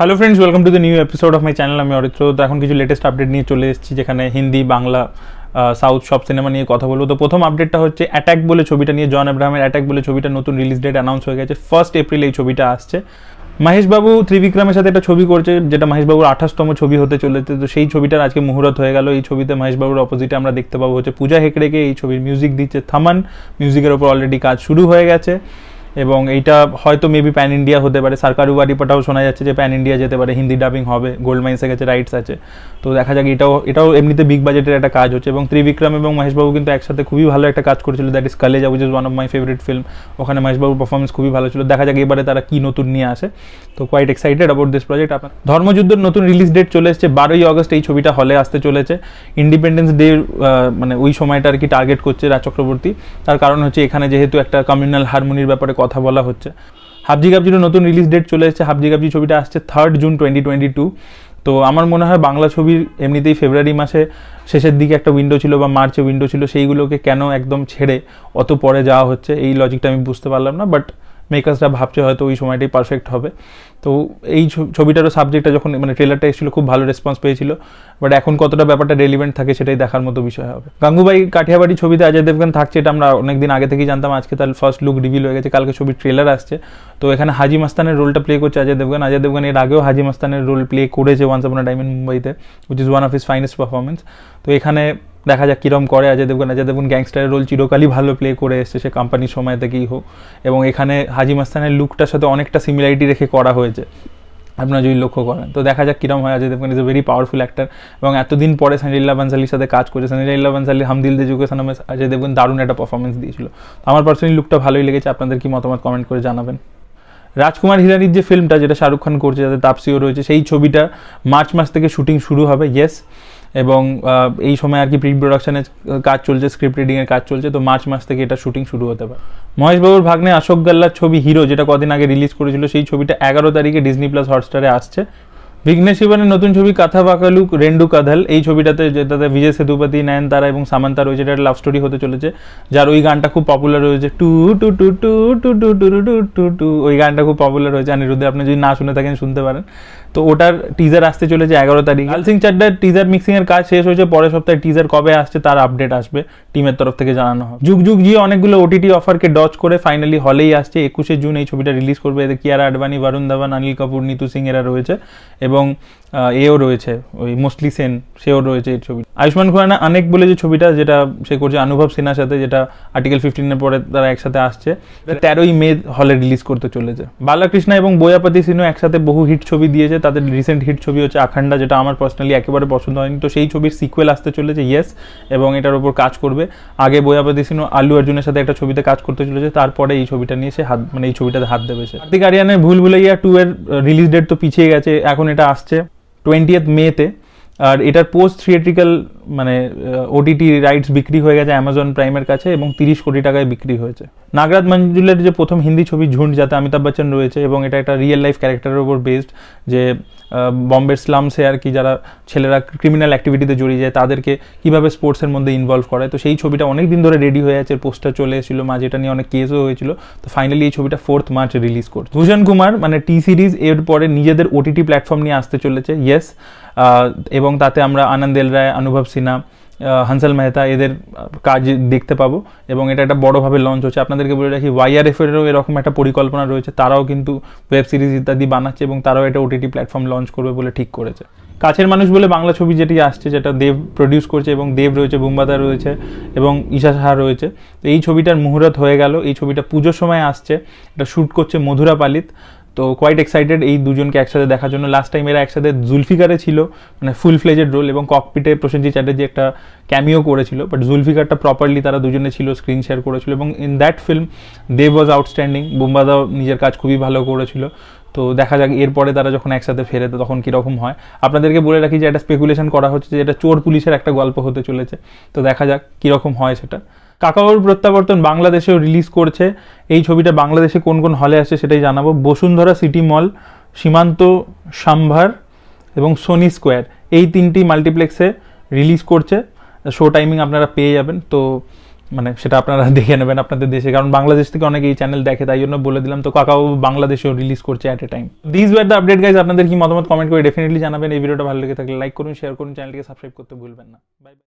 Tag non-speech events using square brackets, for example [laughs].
hello friends welcome to the new episode of my channel আমি অরিত্র তো এখন কিছু লেটেস্ট আপডেট নিয়ে চলে এসেছি যেখানে হিন্দি বাংলা সাউথ সব সিনেমা নিয়ে কথা বলবো তো প্রথম আপডেটটা হচ্ছে অ্যাট্যাক বলে ছবিটা নিয়ে জন আব্রাহামের অ্যাট্যাক বলে ছবিটা নতুন রিলিজ ডেট অ্যানাউন্স হয়ে গেছে ফার্স্ট এপ্রিল এই ছবিটা আসছে মহেশবাবু ত্রিবিক্রমের সাথে একটা ছবি করছে যেটা মহেশবাবুর আঠাশতম ছবি হতে চলেছে তো সেই ছবিটার আজকে মুহূর্ত হয়ে গেল এই ছবিতে মহেশবাবুর অপোজিটে আমরা দেখতে পাবো হচ্ছে পূজা হেকড়েকে এই ছবির মিউজিক দিচ্ছে থামান মিউজিকের ওপর অলরেডি কাজ শুরু হয়ে গেছে এবং এইটা হয়তো মেবি প্যান ইন্ডিয়া হতে পারে সরকারি বাড়িপাটাও শোনা যাচ্ছে যে প্যান ইন্ডিয়া যেতে পারে হিন্দি ডাবিং হবে গোল্ড মাইন্সে গেছে রাইটস আছে তো দেখা যাক এটাও এটাও এমনিতে বিগ বাজেটের একটা কাজ হচ্ছে এবং ত্রিবিক্রম এবং মহেশবাবু কিন্তু একসাথে খুবই ভালো একটা কাজ করেছিল that is Khaleja which is one of my favourite film ওখানে মহেশবাবুর পারফরমেন্স খুবই ভালো ছিল দেখা যাক এবারে তারা কী নতুন নিয়ে আসে তো quite excited about this project আপনার ধর্মযুদ্ধের নতুন রিলিজ ডেট চলে এসেছে বারোই অগস্ট এই ছবিটা হলে আসতে চলেছে ইন্ডিপেন্ডেন্স ডে মানে ওই সময়টা আর কি টার্গেট করছে রাজ চক্রবর্তী তার কারণ হচ্ছে এখানে যেহেতু একটা কমিউনাল হারমোনির ব্যাপারে কথা কথা বলা হচ্ছে হাবজি কাবজিরও নতুন রিলিজ ডেট চলে এসেছে হাবজি গাবজি ছবিটা আসছে third June twenty twenty two তো আমার মনে হয় বাংলা ছবির এমনিতেই ফেব্রুয়ারি মাসে শেষের দিকে একটা উইন্ডো ছিল বা মার্চে উইন্ডো ছিল সেইগুলোকে কেন একদম ছেড়ে অত পরে যাওয়া হচ্ছে এই লজিকটা আমি বুঝতে পারলাম না বাট মেকার্সরা ভাবছে হয়তো ওই সময়টাই পারফেক্ট হবে তো এই ছবিটারও সাবজেক্টটা যখন মানে ট্রেলারটা এসেছিলো খুব ভালো রেসপন্স পেয়েছিল বাট এখন কতটা ব্যাপারটা রেলিভেন্ট থাকে সেটাই দেখার মতো বিষয় হবে গাঙ্গুবাই কাঠিয়াবাড়ি ছবিতে অজয় দেবগান থাকছে এটা আমরা অনেকদিন আগে থেকেই জানতাম আজকে তার ফার্স্ট লুক রিভিল হয়ে গেছে কালকে ছবির ট্রেলার আসছে তো এখানে হাজি মাস্তানের রোলটা প্লে করছে অজয় দেবগান অজয় দেবগান এর আগেও হাজি মাস্তানের রোল প্লে করেছে ওয়ান্স অফ টাইম মুম্বাইতে which is one of his finest performance তো এখানে দেখা যাক কীরম করে অজয় দেবগন অজয় দেবগন গ্যাংস্টারের রোল চিরকালই ভালো প্লে করে এসছে সে কোম্পানির সময় থেকেই হোক এবং এখানে হাজি মাস্তানের লুকটার সাথে অনেকটা সিমিলারিটি রেখে করা হয়েছে আপনারা যদি লক্ষ্য করেন তো দেখা যাক কিরম হয় Ajay Devgan is a very powerful actor এবং এতদিন পরে সানিল্লা বানসালির সাথে কাজ করে সানিল্লা বানসালি হামদিল যুগে সানামে অজয় দেবগন দারুণ একটা পারফরমেন্স দিয়েছিল আমার পার্সোনালি লুকটা ভালোই লেগেছে আপনাদের কি মতামত কমেন্ট করে জানাবেন রাজকুমার হিরানির যে ফিল্মটা যেটা শাহরুখ খান করছে যাতে তাপসিও রয়েছে সেই ছবিটা মার্চ মাস থেকে শুটিং শুরু হবে ইয়েস এবং এই সময় আর কি প্রি প্রোডাকশনের কাজ চলছে স্ক্রিপ্ট রিডিংয়ের কাজ চলছে তো মার্চ মাস থেকে এটা শুটিং শুরু হতে পারে মহেশবাবুর ভাগ্নে অশোক গাল্লার ছবি হিরো যেটা কদিন আগে রিলিজ করেছিল সেই ছবিটা এগারো তারিখে ডিজনি প্লাস হটস্টারে আসছে বিঘ্নেশ শিবনের নতুন ছবি কাথা বাকালু রেন্ডু কাধাল এই ছবিটাতে যেটাতে বিজয় সেতুপতি নয়নতারা এবং সামান্তা রয়েছে এটা লাভ স্টোরি হতে চলেছে যার ওই গানটা খুব পপুলার হয়েছে টু টু টু টু টু টু টু টু টু টু টু ওই গানটা খুব পপুলার হয়েছে আনিরুদ্ধে আপনি যদি না শুনে থাকেন শুনতে পারেন তো ওটার টিজার আসতে চলেছে এগারো তারিখ সিং চাড্ডার টিজার মিক্সিংয়ের কাজ শেষ হয়েছে পরের সপ্তাহে টিজার কবে আসছে তার আপডেট আসবে টিমের তরফ থেকে জানানো হবে যুগ যুগ গিয়ে অনেকগুলো ওটিটি অফারকে ডচ করে ফাইনালি হলেই আসছে একুশে জুন এই ছবিটা রিলিজ করবে এতে কিয়ারা আডবানি বরুণ ধাবান অনিল কাপুর নিতু সিং এরা রয়েছে এবং এও রয়েছে ওই মোস্টলি সেন সেও রয়েছে এই ছবি আয়ুষ্মান খুরানা অনেক বলে যে ছবিটা যেটা সে করছে অনুভব সেনার সাথে যেটা আর্টিকেল ফিফটিনের পরে তারা একসাথে আসছে তেরোই মে হলে রিলিজ করতে চলেছে বালাকৃষ্ণা এবং বয়াপাতি সিনু একসাথে বহু হিট ছবি দিয়েছে যে তাদের রিসেন্ট হিট ছবি হচ্ছে আখান্ডা যেটা আমার পার্সোনালি একেবারে পছন্দ হয়নি তো সেই ছবির সিকুয়েল আসতে চলেছে ইয়েস এবং এটার ওপর কাজ করবে আগে বয়াবাদী সিনু আল্লু অর্জুনের সাথে একটা ছবিতে কাজ করতে চলেছে তারপরে এই ছবিটা নিয়ে সে হাত মানে এই ছবিটাতে হাত দেবে সে কার্তিক আরিয়ানের ভুল ভুলাইয়া টু এর রিলিজ ডেট তো পিছিয়ে গেছে এখন এটা আসছে টোয়েন্টিয়েথ মেতে আর এটার পোস্ট থিয়েট্রিক্যাল মানে ওটিটি রাইটস বিক্রি হয়ে গেছে অ্যামাজন প্রাইমের কাছে এবং তিরিশ কোটি টাকায় বিক্রি হয়েছে নাগরাজ মঞ্জুলের যে প্রথম হিন্দি ছবি ঝুন্ড যাতে অমিতাভ বচ্চন রয়েছে এবং এটা একটা রিয়েল লাইফ ক্যারেক্টারের উপর বেসড যে বম্বের স্লামসে আর কি যারা ছেলেরা ক্রিমিনাল অ্যাক্টিভিটিতে জড়িয়ে যায় তাদেরকে কীভাবে স্পোর্টসের মধ্যে ইনভলভ করে তো সেই ছবিটা অনেক দিন ধরে রেডি হয়ে আছে পোস্টার চলে এসেছিলো মাঝে এটা নিয়ে অনেক কেসও হয়েছিল তো ফাইনালি এই ছবিটা ফোর্থ মার্চ রিলিজ করছে ভূষণ কুমার মানে টি সিরিজ এর পরে নিজেদের ওটিটি প্ল্যাটফর্ম নিয়ে আসতে চলেছে ইয়েস এবং তাতে আমরা আনন্দেল রায় অনুভব সিং সিনা হানসাল মেহতা এদের কাজ দেখতে পাবো এবং এটা একটা বড়োভাবে লঞ্চ হচ্ছে আপনাদেরকে বলে রাখি ওয়াইআরএফেরও এরকম একটা পরিকল্পনা রয়েছে তারাও কিন্তু ওয়েব সিরিজ ইত্যাদি বানাচ্ছে এবং তারাও এটা ওটিটি প্ল্যাটফর্ম লঞ্চ করবে বলে ঠিক করেছে কাছের মানুষ বলে বাংলা ছবি যেটি আসছে যেটা দেব প্রডিউস করছে এবং দেব রয়েছে বুম্বাদা রয়েছে এবং ঈশা সাহা রয়েছে তো এই ছবিটার মুহূর্ত হয়ে গেল এই ছবিটা পুজোর সময় আসছে এটা শ্যুট করছে মধুরা পালিত তো কোয়াইট এক্সাইটেড এই দুজনকে একসাথে দেখার জন্য লাস্ট টাইম এরা একসাথে জুলফিকারে ছিল মানে ফুল ফ্লেজেড রোল এবং ককপিটে প্রসেনজি চ্যাটার্জি একটা ক্যামিও করেছিল বাট জুলফিকারটা প্রপারলি তারা দুজনে ছিল স্ক্রিন শেয়ার করেছিল এবং in that film Dev was outstanding বোম্বাদাও নিজের কাজ খুবই ভালো করেছিল তো দেখা যাক এরপরে তারা যখন একসাথে ফেরে তো তখন কীরকম হয় আপনাদেরকে বলে রাখি যে একটা স্পেকুলেশন করা হচ্ছে যে এটা চোর পুলিশের একটা গল্প হতে চলেছে তো দেখা যাক কীরকম হয় সেটা কাকাবাবুর প্রত্যাবর্তন বাংলাদেশেও রিলিজ করছে এই ছবিটা বাংলাদেশে কোন কোন হলে আছে সেটাই জানাবো বসুন্ধরা সিটি মল সীমান্ত সাম্ভার এবং সোনি স্কোয়ার এই তিনটি মাল্টিপ্লেক্সে রিলিজ করছে শো টাইমিং আপনারা পেয়ে যাবেন তো মানে সেটা আপনারা [laughs] দেখে নেবেন আপনাদের দেশে কারণ বাংলাদেশ থেকে অনেকে এই চ্যানেল দেখে তাই জন্য বলে দিলাম তো কাকাবাবু বাংলাদেশেও রিলিজ করছে at a time this were the update guys আপনাদের কি মতামত কমেন্ট করে ডেফিনেটলি জানাবেন এই ভিডিওটা ভালো লেগে থাকলে লাইক করুন শেয়ার করুন চ্যানেলকে সাবস্ক্রাইব করতে ভুলবেন না বাই